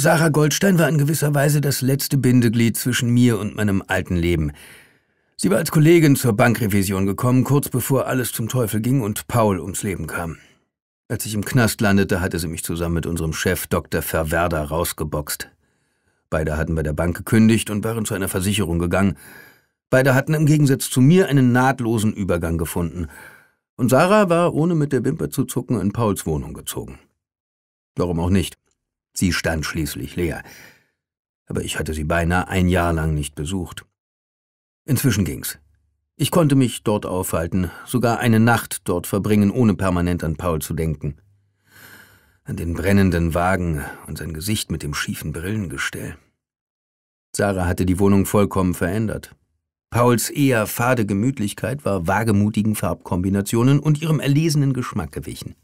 Sarah Goldstein war in gewisser Weise das letzte Bindeglied zwischen mir und meinem alten Leben. Sie war als Kollegin zur Bankrevision gekommen, kurz bevor alles zum Teufel ging und Paul ums Leben kam. Als ich im Knast landete, hatte sie mich zusammen mit unserem Chef Dr. Verwerder rausgeboxt. Beide hatten bei der Bank gekündigt und waren zu einer Versicherung gegangen. Beide hatten im Gegensatz zu mir einen nahtlosen Übergang gefunden. Und Sarah war, ohne mit der Wimper zu zucken, in Pauls Wohnung gezogen. Warum auch nicht? Sie stand schließlich leer. Aber ich hatte sie beinahe ein Jahr lang nicht besucht. Inzwischen ging's. Ich konnte mich dort aufhalten, sogar eine Nacht dort verbringen, ohne permanent an Paul zu denken. An den brennenden Wagen und sein Gesicht mit dem schiefen Brillengestell. Sarah hatte die Wohnung vollkommen verändert. Pauls eher fade Gemütlichkeit war wagemutigen Farbkombinationen und ihrem erlesenen Geschmack gewichen.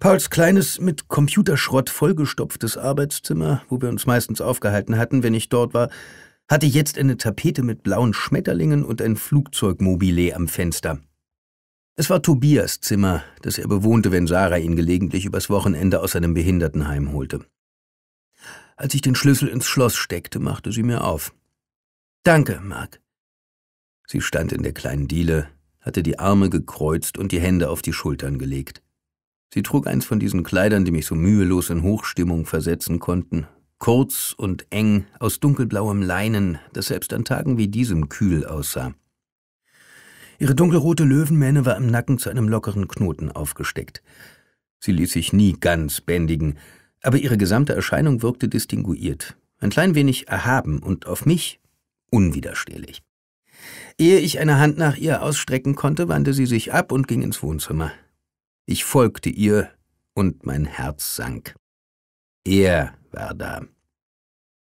Pauls kleines, mit Computerschrott vollgestopftes Arbeitszimmer, wo wir uns meistens aufgehalten hatten, wenn ich dort war, hatte jetzt eine Tapete mit blauen Schmetterlingen und ein Flugzeugmobile am Fenster. Es war Tobias Zimmer, das er bewohnte, wenn Sarah ihn gelegentlich übers Wochenende aus seinem Behindertenheim holte. Als ich den Schlüssel ins Schloss steckte, machte sie mir auf. Danke, Mark. Sie stand in der kleinen Diele, hatte die Arme gekreuzt und die Hände auf die Schultern gelegt. Sie trug eins von diesen Kleidern, die mich so mühelos in Hochstimmung versetzen konnten. Kurz und eng, aus dunkelblauem Leinen, das selbst an Tagen wie diesem kühl aussah. Ihre dunkelrote Löwenmähne war im Nacken zu einem lockeren Knoten aufgesteckt. Sie ließ sich nie ganz bändigen, aber ihre gesamte Erscheinung wirkte distinguiert, ein klein wenig erhaben und auf mich unwiderstehlich. Ehe ich eine Hand nach ihr ausstrecken konnte, wandte sie sich ab und ging ins Wohnzimmer. Ich folgte ihr und mein Herz sank. Er war da.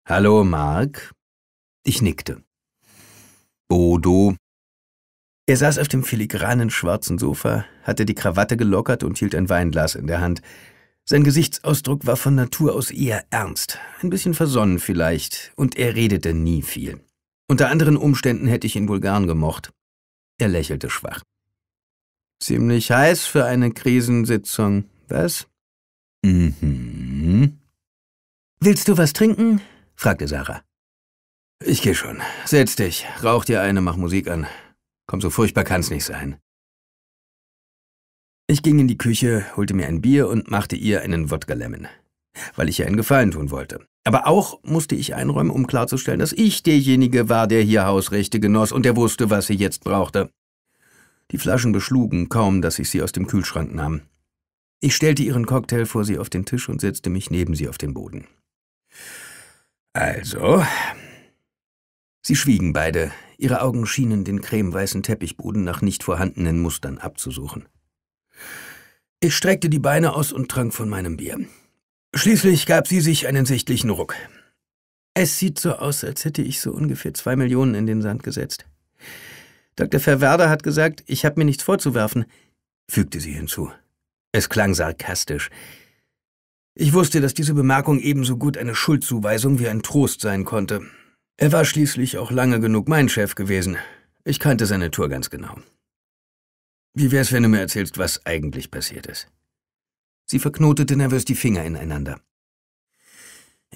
Hallo, Mark? Ich nickte. Bodo. Er saß auf dem filigranen schwarzen Sofa, hatte die Krawatte gelockert und hielt ein Weinglas in der Hand. Sein Gesichtsausdruck war von Natur aus eher ernst, ein bisschen versonnen vielleicht, und er redete nie viel. Unter anderen Umständen hätte ich ihn vulgaren gemocht. Er lächelte schwach. Ziemlich heiß für eine Krisensitzung, was? Mhm. Willst du was trinken? fragte Sarah. Ich geh schon. Setz dich, rauch dir eine, mach Musik an. Komm, so furchtbar kann's nicht sein. Ich ging in die Küche, holte mir ein Bier und machte ihr einen Wodka Lemon, weil ich ihr einen Gefallen tun wollte. Aber auch musste ich einräumen, um klarzustellen, dass ich derjenige war, der hier Hausrechte genoss und der wusste, was sie jetzt brauchte. Die Flaschen beschlugen kaum, dass ich sie aus dem Kühlschrank nahm. Ich stellte ihren Cocktail vor sie auf den Tisch und setzte mich neben sie auf den Boden. Also. Sie schwiegen beide. Ihre Augen schienen den cremeweißen Teppichboden nach nicht vorhandenen Mustern abzusuchen. Ich streckte die Beine aus und trank von meinem Bier. Schließlich gab sie sich einen sichtlichen Ruck. Es sieht so aus, als hätte ich so ungefähr zwei Millionen in den Sand gesetzt. Dr. Verwerder hat gesagt, ich habe mir nichts vorzuwerfen, fügte sie hinzu. Es klang sarkastisch. Ich wusste, dass diese Bemerkung ebenso gut eine Schuldzuweisung wie ein Trost sein konnte. Er war schließlich auch lange genug mein Chef gewesen. Ich kannte seine Tour ganz genau. Wie wär's, wenn du mir erzählst, was eigentlich passiert ist? Sie verknotete nervös die Finger ineinander.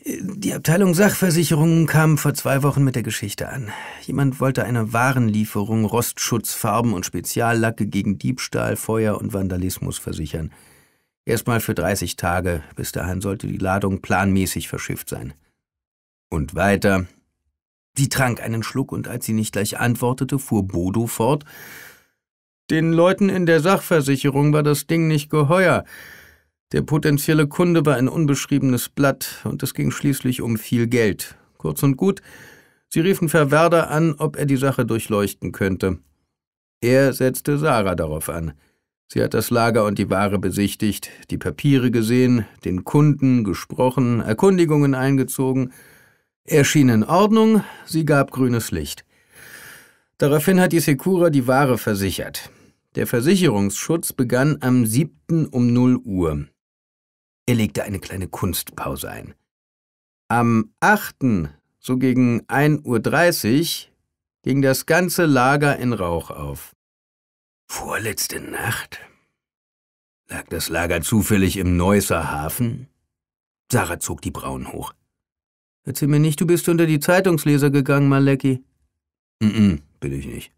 Die Abteilung Sachversicherungen kam vor zwei Wochen mit der Geschichte an. Jemand wollte eine Warenlieferung, Rostschutz, Farben und Speziallacke gegen Diebstahl, Feuer und Vandalismus versichern. Erstmal für 30 Tage, bis dahin sollte die Ladung planmäßig verschifft sein. Und weiter. Sie trank einen Schluck und als sie nicht gleich antwortete, fuhr Bodo fort. Den Leuten in der Sachversicherung war das Ding nicht geheuer. Der potenzielle Kunde war ein unbeschriebenes Blatt und es ging schließlich um viel Geld. Kurz und gut, sie riefen Verwerder an, ob er die Sache durchleuchten könnte. Er setzte Sarah darauf an. Sie hat das Lager und die Ware besichtigt, die Papiere gesehen, den Kunden gesprochen, Erkundigungen eingezogen. Er schien in Ordnung, sie gab grünes Licht. Daraufhin hat die Secura die Ware versichert. Der Versicherungsschutz begann am 7. um 0 Uhr. Er legte eine kleine Kunstpause ein. Am 8., so gegen 1.30 Uhr, ging das ganze Lager in Rauch auf. Vorletzte Nacht? Lag das Lager zufällig im Neusser Hafen? Sarah zog die Brauen hoch. Erzähl mir nicht, du bist unter die Zeitungsleser gegangen, Malecki. Mm, bin ich nicht.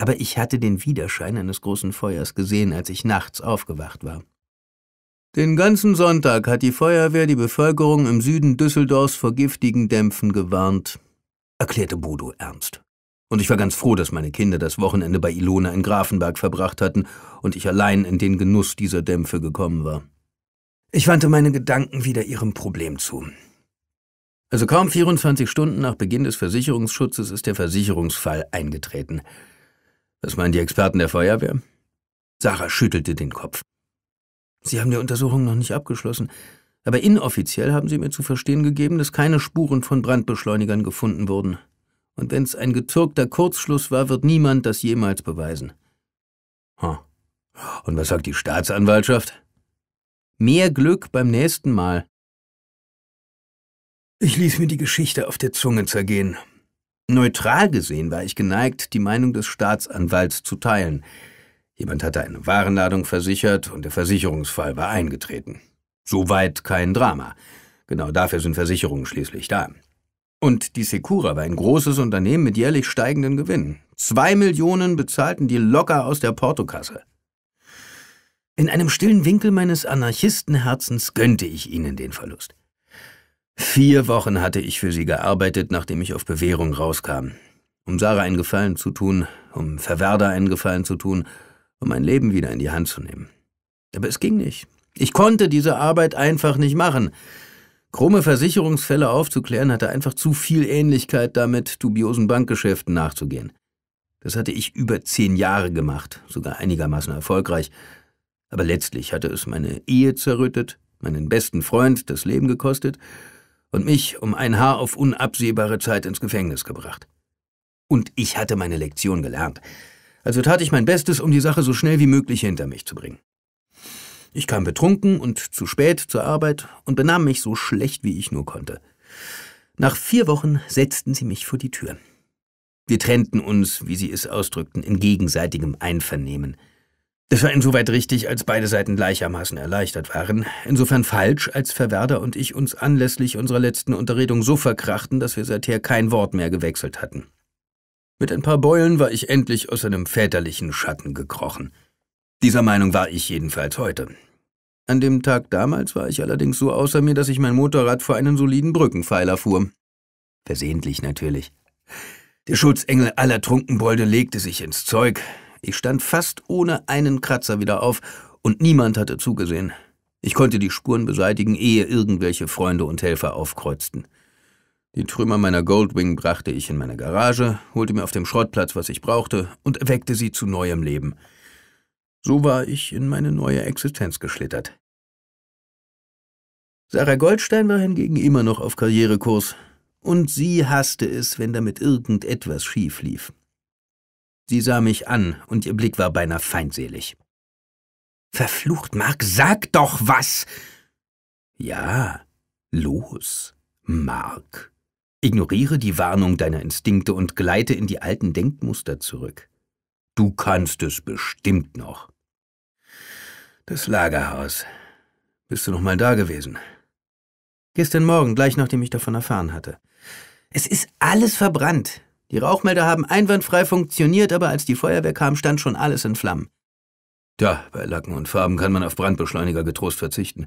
Aber ich hatte den Widerschein eines großen Feuers gesehen, als ich nachts aufgewacht war. Den ganzen Sonntag hat die Feuerwehr die Bevölkerung im Süden Düsseldorfs vor giftigen Dämpfen gewarnt, erklärte Bodo ernst. Und ich war ganz froh, dass meine Kinder das Wochenende bei Ilona in Grafenberg verbracht hatten und ich allein in den Genuss dieser Dämpfe gekommen war. Ich wandte meine Gedanken wieder ihrem Problem zu. Also kaum 24 Stunden nach Beginn des Versicherungsschutzes ist der Versicherungsfall eingetreten. Was meinen die Experten der Feuerwehr? Sarah schüttelte den Kopf. Sie haben die Untersuchung noch nicht abgeschlossen. Aber inoffiziell haben Sie mir zu verstehen gegeben, dass keine Spuren von Brandbeschleunigern gefunden wurden. Und wenn es ein getürkter Kurzschluss war, wird niemand das jemals beweisen. Hm. Und was sagt die Staatsanwaltschaft? Mehr Glück beim nächsten Mal. Ich ließ mir die Geschichte auf der Zunge zergehen. Neutral gesehen war ich geneigt, die Meinung des Staatsanwalts zu teilen. Jemand hatte eine Warenladung versichert und der Versicherungsfall war eingetreten. Soweit kein Drama. Genau dafür sind Versicherungen schließlich da. Und die Secura war ein großes Unternehmen mit jährlich steigenden Gewinnen. Zwei Millionen bezahlten die locker aus der Portokasse. In einem stillen Winkel meines Anarchistenherzens gönnte ich ihnen den Verlust. Vier Wochen hatte ich für sie gearbeitet, nachdem ich auf Bewährung rauskam. Um Sarah einen Gefallen zu tun, um Verwerder einen Gefallen zu tun um mein Leben wieder in die Hand zu nehmen. Aber es ging nicht. Ich konnte diese Arbeit einfach nicht machen. Krumme Versicherungsfälle aufzuklären hatte einfach zu viel Ähnlichkeit damit, dubiosen Bankgeschäften nachzugehen. Das hatte ich über zehn Jahre gemacht, sogar einigermaßen erfolgreich. Aber letztlich hatte es meine Ehe zerrüttet, meinen besten Freund das Leben gekostet und mich um ein Haar auf unabsehbare Zeit ins Gefängnis gebracht. Und ich hatte meine Lektion gelernt also tat ich mein Bestes, um die Sache so schnell wie möglich hinter mich zu bringen. Ich kam betrunken und zu spät zur Arbeit und benahm mich so schlecht, wie ich nur konnte. Nach vier Wochen setzten sie mich vor die Tür. Wir trennten uns, wie sie es ausdrückten, in gegenseitigem Einvernehmen. Das war insoweit richtig, als beide Seiten gleichermaßen erleichtert waren, insofern falsch, als Verwerder und ich uns anlässlich unserer letzten Unterredung so verkrachten, dass wir seither kein Wort mehr gewechselt hatten. Mit ein paar Beulen war ich endlich aus einem väterlichen Schatten gekrochen. Dieser Meinung war ich jedenfalls heute. An dem Tag damals war ich allerdings so außer mir, dass ich mein Motorrad vor einen soliden Brückenpfeiler fuhr. Versehentlich natürlich. Der Schutzengel aller Trunkenbolde legte sich ins Zeug. Ich stand fast ohne einen Kratzer wieder auf und niemand hatte zugesehen. Ich konnte die Spuren beseitigen, ehe irgendwelche Freunde und Helfer aufkreuzten. Die Trümmer meiner Goldwing brachte ich in meine Garage, holte mir auf dem Schrottplatz, was ich brauchte, und erweckte sie zu neuem Leben. So war ich in meine neue Existenz geschlittert. Sarah Goldstein war hingegen immer noch auf Karrierekurs, und sie hasste es, wenn damit irgendetwas schief lief. Sie sah mich an, und ihr Blick war beinahe feindselig. Verflucht, Mark, sag doch was! Ja, los, Mark. Ignoriere die Warnung deiner Instinkte und gleite in die alten Denkmuster zurück. Du kannst es bestimmt noch. Das Lagerhaus. Bist du noch mal da gewesen? Gestern Morgen, gleich nachdem ich davon erfahren hatte. Es ist alles verbrannt. Die Rauchmelder haben einwandfrei funktioniert, aber als die Feuerwehr kam, stand schon alles in Flammen. Tja, bei Lacken und Farben kann man auf Brandbeschleuniger getrost verzichten.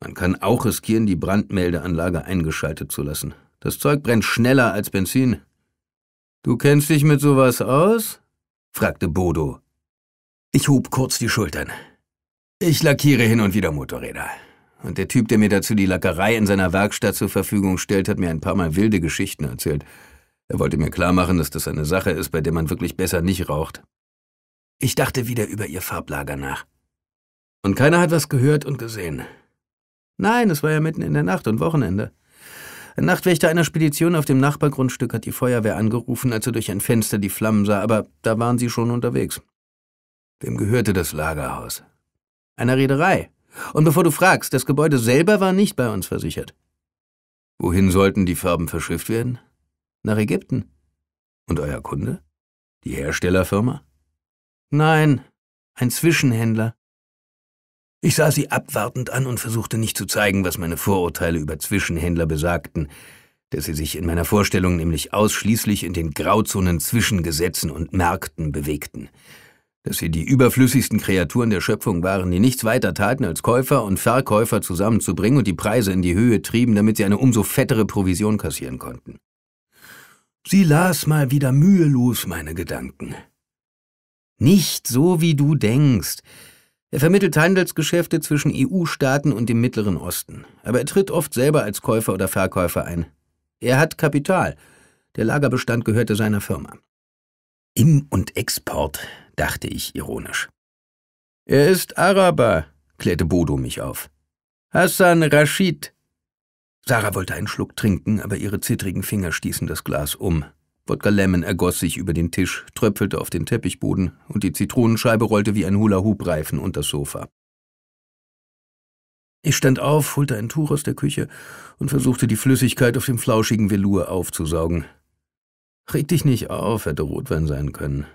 Man kann auch riskieren, die Brandmeldeanlage eingeschaltet zu lassen. Das Zeug brennt schneller als Benzin. Du kennst dich mit sowas aus? fragte Bodo. Ich hob kurz die Schultern. Ich lackiere hin und wieder Motorräder. Und der Typ, der mir dazu die Lackerei in seiner Werkstatt zur Verfügung stellt, hat mir ein paar Mal wilde Geschichten erzählt. Er wollte mir klarmachen, dass das eine Sache ist, bei der man wirklich besser nicht raucht. Ich dachte wieder über ihr Farblager nach. Und keiner hat was gehört und gesehen. Nein, es war ja mitten in der Nacht und Wochenende. Ein Nachtwächter einer Spedition auf dem Nachbargrundstück hat die Feuerwehr angerufen, als er durch ein Fenster die Flammen sah, aber da waren sie schon unterwegs. Wem gehörte das Lagerhaus? Einer Reederei. Und bevor du fragst, das Gebäude selber war nicht bei uns versichert. Wohin sollten die Farben verschifft werden? Nach Ägypten. Und euer Kunde? Die Herstellerfirma? Nein, ein Zwischenhändler. Ich sah sie abwartend an und versuchte nicht zu zeigen, was meine Vorurteile über Zwischenhändler besagten, dass sie sich in meiner Vorstellung nämlich ausschließlich in den Grauzonen zwischen Gesetzen und Märkten bewegten, dass sie die überflüssigsten Kreaturen der Schöpfung waren, die nichts weiter taten, als Käufer und Verkäufer zusammenzubringen und die Preise in die Höhe trieben, damit sie eine umso fettere Provision kassieren konnten. Sie las mal wieder mühelos meine Gedanken. Nicht so, wie du denkst, er vermittelt Handelsgeschäfte zwischen EU-Staaten und dem Mittleren Osten, aber er tritt oft selber als Käufer oder Verkäufer ein. Er hat Kapital. Der Lagerbestand gehörte seiner Firma. Im- und Export, dachte ich ironisch. Er ist Araber, klärte Bodo mich auf. Hassan Rashid. Sarah wollte einen Schluck trinken, aber ihre zittrigen Finger stießen das Glas um. Wodka Lemon ergoss sich über den Tisch, tröpfelte auf den Teppichboden und die Zitronenscheibe rollte wie ein Hula-Hoop-Reifen unter das Sofa. Ich stand auf, holte ein Tuch aus der Küche und versuchte, die Flüssigkeit auf dem flauschigen Velour aufzusaugen. Reg dich nicht auf, hätte Rotwein sein können.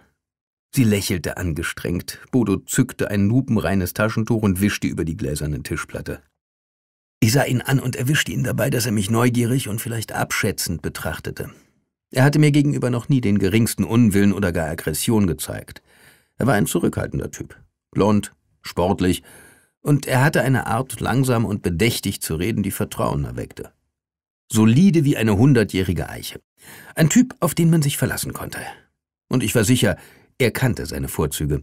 Sie lächelte angestrengt. Bodo zückte ein lupenreines Taschentuch und wischte über die gläserne Tischplatte. Ich sah ihn an und erwischte ihn dabei, dass er mich neugierig und vielleicht abschätzend betrachtete. Er hatte mir gegenüber noch nie den geringsten Unwillen oder gar Aggression gezeigt. Er war ein zurückhaltender Typ. Blond, sportlich, und er hatte eine Art, langsam und bedächtig zu reden, die Vertrauen erweckte. Solide wie eine hundertjährige Eiche. Ein Typ, auf den man sich verlassen konnte. Und ich war sicher, er kannte seine Vorzüge.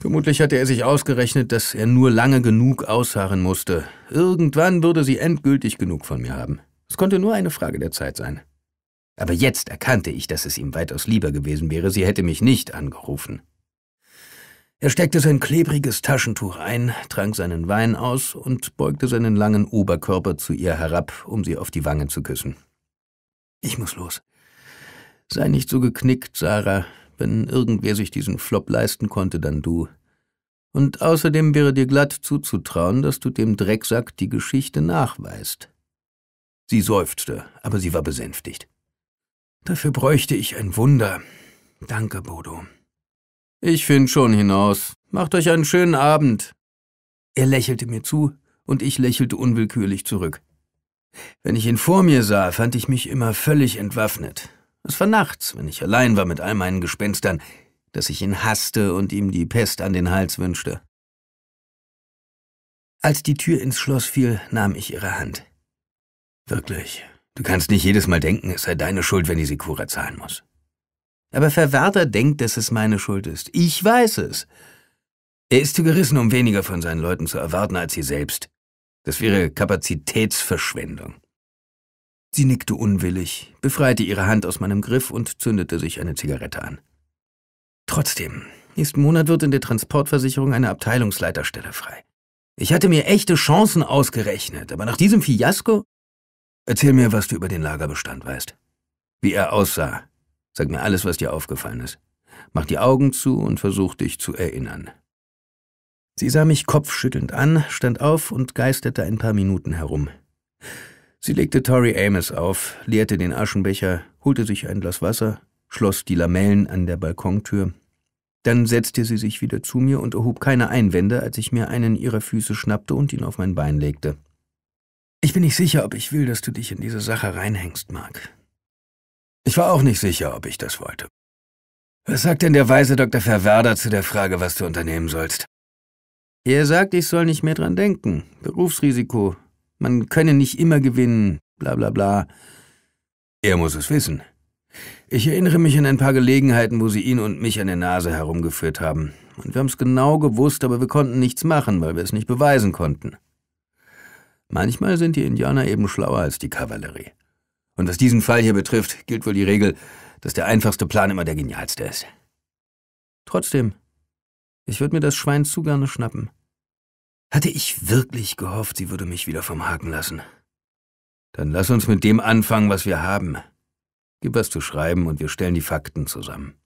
Vermutlich hatte er sich ausgerechnet, dass er nur lange genug ausharren musste. Irgendwann würde sie endgültig genug von mir haben. Es konnte nur eine Frage der Zeit sein. Aber jetzt erkannte ich, dass es ihm weitaus lieber gewesen wäre, sie hätte mich nicht angerufen. Er steckte sein klebriges Taschentuch ein, trank seinen Wein aus und beugte seinen langen Oberkörper zu ihr herab, um sie auf die Wangen zu küssen. Ich muss los. Sei nicht so geknickt, Sarah. Wenn irgendwer sich diesen Flop leisten konnte, dann du. Und außerdem wäre dir glatt zuzutrauen, dass du dem Drecksack die Geschichte nachweist. Sie seufzte, aber sie war besänftigt. Dafür bräuchte ich ein Wunder. Danke, Bodo. Ich find schon hinaus. Macht euch einen schönen Abend. Er lächelte mir zu und ich lächelte unwillkürlich zurück. Wenn ich ihn vor mir sah, fand ich mich immer völlig entwaffnet. Es war nachts, wenn ich allein war mit all meinen Gespenstern, dass ich ihn hasste und ihm die Pest an den Hals wünschte. Als die Tür ins Schloss fiel, nahm ich ihre Hand. Wirklich, Du kannst nicht jedes Mal denken, es sei deine Schuld, wenn die Sikura zahlen muss. Aber Verwerter denkt, dass es meine Schuld ist. Ich weiß es. Er ist zu gerissen, um weniger von seinen Leuten zu erwarten als sie selbst. Das wäre Kapazitätsverschwendung. Sie nickte unwillig, befreite ihre Hand aus meinem Griff und zündete sich eine Zigarette an. Trotzdem, nächsten Monat wird in der Transportversicherung eine Abteilungsleiterstelle frei. Ich hatte mir echte Chancen ausgerechnet, aber nach diesem Fiasko Erzähl mir, was du über den Lagerbestand weißt. Wie er aussah. Sag mir alles, was dir aufgefallen ist. Mach die Augen zu und versuch dich zu erinnern. Sie sah mich kopfschüttelnd an, stand auf und geisterte ein paar Minuten herum. Sie legte Tori Amos auf, leerte den Aschenbecher, holte sich ein Glas Wasser, schloss die Lamellen an der Balkontür. Dann setzte sie sich wieder zu mir und erhob keine Einwände, als ich mir einen ihrer Füße schnappte und ihn auf mein Bein legte. Ich bin nicht sicher, ob ich will, dass du dich in diese Sache reinhängst, Mark. Ich war auch nicht sicher, ob ich das wollte. Was sagt denn der weise Dr. Verwerder zu der Frage, was du unternehmen sollst? Er sagt, ich soll nicht mehr dran denken. Berufsrisiko. Man könne nicht immer gewinnen. Bla bla bla. Er muss es wissen. Ich erinnere mich an ein paar Gelegenheiten, wo sie ihn und mich an der Nase herumgeführt haben. Und wir haben es genau gewusst, aber wir konnten nichts machen, weil wir es nicht beweisen konnten. Manchmal sind die Indianer eben schlauer als die Kavallerie. Und was diesen Fall hier betrifft, gilt wohl die Regel, dass der einfachste Plan immer der genialste ist. Trotzdem, ich würde mir das Schwein zu gerne schnappen. Hatte ich wirklich gehofft, sie würde mich wieder vom Haken lassen. Dann lass uns mit dem anfangen, was wir haben. Gib was zu schreiben und wir stellen die Fakten zusammen.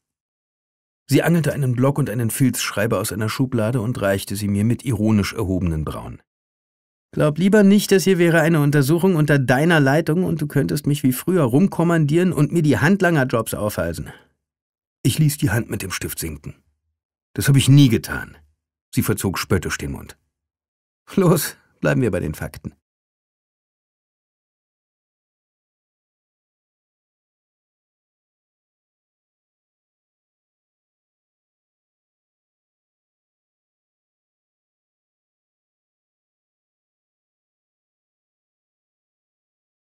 Sie angelte einen Block und einen Filzschreiber aus einer Schublade und reichte sie mir mit ironisch erhobenen Brauen. Glaub lieber nicht, dass hier wäre eine Untersuchung unter deiner Leitung und du könntest mich wie früher rumkommandieren und mir die Handlangerjobs aufhalsen. Ich ließ die Hand mit dem Stift sinken. Das habe ich nie getan. Sie verzog spöttisch den Mund. Los, bleiben wir bei den Fakten.